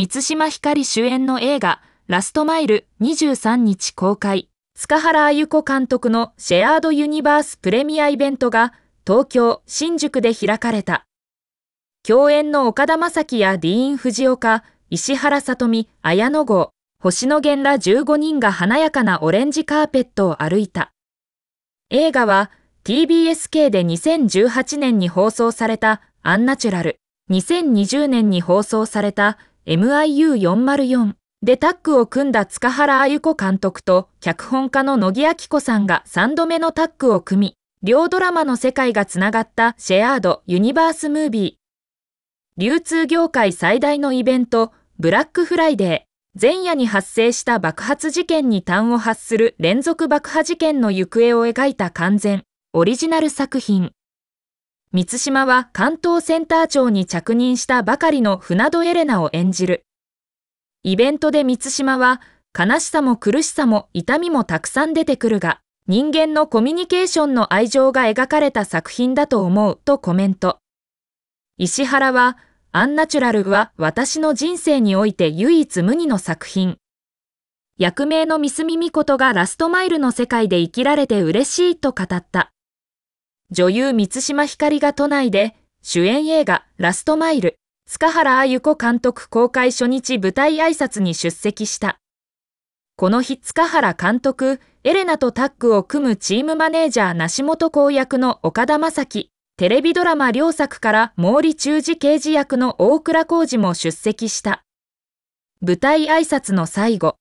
満島ひかり主演の映画、ラストマイル23日公開、塚原あゆ子監督のシェアードユニバースプレミアイベントが東京、新宿で開かれた。共演の岡田将生やディーン・藤岡、石原さとみ、綾野剛、星野源ら15人が華やかなオレンジカーペットを歩いた。映画は TBS 系で2018年に放送されたアンナチュラル、2020年に放送された MIU404 でタッグを組んだ塚原あゆ子監督と脚本家の野木明子さんが3度目のタッグを組み、両ドラマの世界がつながったシェアードユニバースムービー。流通業界最大のイベント、ブラックフライデー。前夜に発生した爆発事件に端を発する連続爆破事件の行方を描いた完全、オリジナル作品。三島は関東センター長に着任したばかりの船戸エレナを演じる。イベントで三島は、悲しさも苦しさも痛みもたくさん出てくるが、人間のコミュニケーションの愛情が描かれた作品だと思うとコメント。石原は、アンナチュラルは私の人生において唯一無二の作品。役名のミスミミコトがラストマイルの世界で生きられて嬉しいと語った。女優満島ひかりが都内で主演映画ラストマイル、塚原あゆ子監督公開初日舞台挨拶に出席した。この日塚原監督、エレナとタッグを組むチームマネージャー梨本公役の岡田正樹、テレビドラマ両作から毛利中次刑事役の大倉浩二も出席した。舞台挨拶の最後。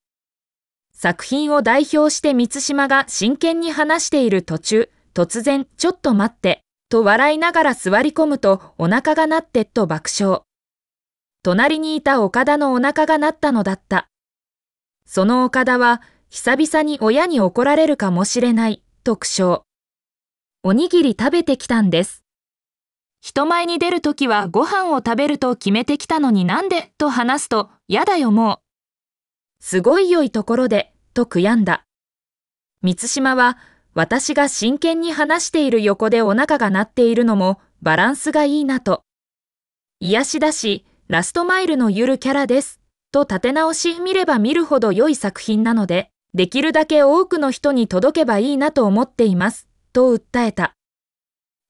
作品を代表して満島が真剣に話している途中、突然、ちょっと待って、と笑いながら座り込むとお腹が鳴ってと爆笑。隣にいた岡田のお腹が鳴ったのだった。その岡田は、久々に親に怒られるかもしれない、と苦笑。おにぎり食べてきたんです。人前に出るときはご飯を食べると決めてきたのになんでと話すと、やだよもう。すごい良いところで、と悔やんだ。満島は、私が真剣に話している横でお腹が鳴っているのもバランスがいいなと。癒しだし、ラストマイルのゆるキャラです。と立て直し見れば見るほど良い作品なので、できるだけ多くの人に届けばいいなと思っています。と訴えた。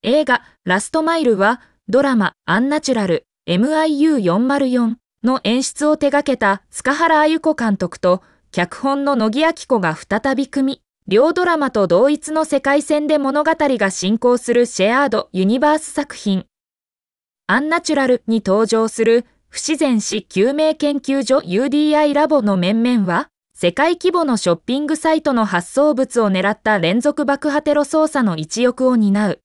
映画ラストマイルはドラマアンナチュラル MIU404 の演出を手掛けた塚原あゆ子監督と脚本の野木明子が再び組み、両ドラマと同一の世界線で物語が進行するシェアード・ユニバース作品。アンナチュラルに登場する不自然死救命研究所 UDI ラボの面々は、世界規模のショッピングサイトの発送物を狙った連続爆破テロ捜査の一翼を担う。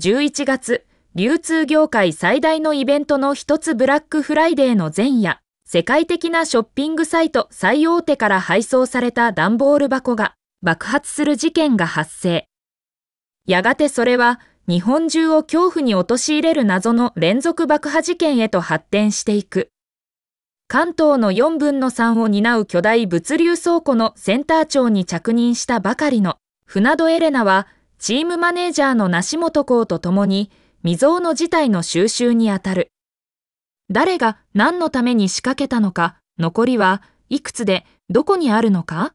11月、流通業界最大のイベントの一つブラックフライデーの前夜、世界的なショッピングサイト最大手から配送された段ボール箱が、爆発する事件が発生。やがてそれは日本中を恐怖に陥れる謎の連続爆破事件へと発展していく。関東の4分の3を担う巨大物流倉庫のセンター長に着任したばかりの船戸エレナはチームマネージャーの梨本校と共に未曾有の事態の収集にあたる。誰が何のために仕掛けたのか、残りはいくつでどこにあるのか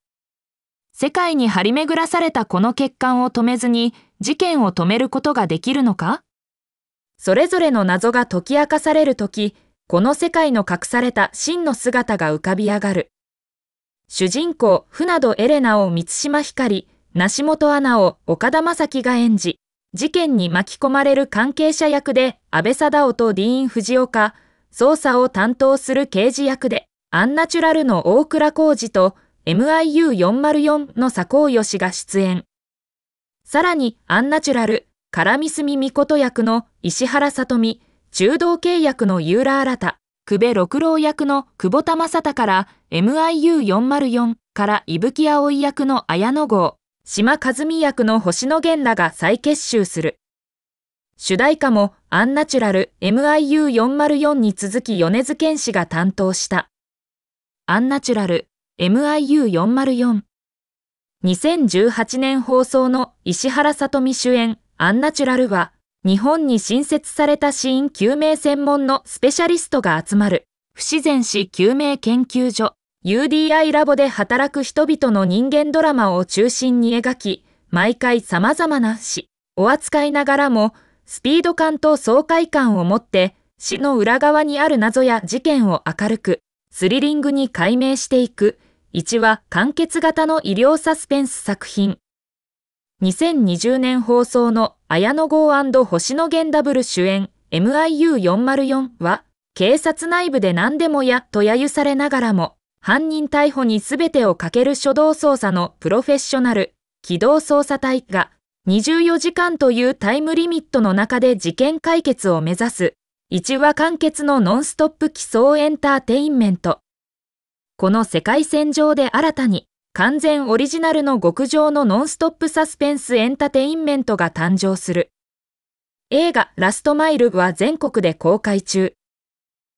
世界に張り巡らされたこの欠陥を止めずに事件を止めることができるのかそれぞれの謎が解き明かされるとき、この世界の隠された真の姿が浮かび上がる。主人公、船戸エレナを満島ひかり、梨本アナを岡田正樹が演じ、事件に巻き込まれる関係者役で安倍貞夫とディーン・藤岡、捜査を担当する刑事役でアンナチュラルの大倉浩二と MIU404 の佐藤義が出演。さらに、アンナチュラル、カラミスミミコト役の石原さとみ、中道契約のユーラー新タ、久部六郎役の久保田正太から MIU404 から伊吹葵役の綾野号、島和美役の星野源らが再結集する。主題歌もアンナチュラル MIU404 に続き米津玄師が担当した。アンナチュラル MIU404。2018年放送の石原さとみ主演アンナチュラルは、日本に新設された死因救命専門のスペシャリストが集まる、不自然死救命研究所、UDI ラボで働く人々の人間ドラマを中心に描き、毎回様々な死を扱いながらも、スピード感と爽快感を持って死の裏側にある謎や事件を明るく、スリリングに解明していく1は完結型の医療サスペンス作品。2020年放送の綾野剛星野源ダブル主演 MIU404 は、警察内部で何でもやと揶揄されながらも、犯人逮捕に全てをかける初動捜査のプロフェッショナル、機動捜査隊が24時間というタイムリミットの中で事件解決を目指す、1話完結のノンストップ起想エンターテインメント。この世界戦上で新たに完全オリジナルの極上のノンストップサスペンスエンタテインメントが誕生する。映画ラストマイルは全国で公開中。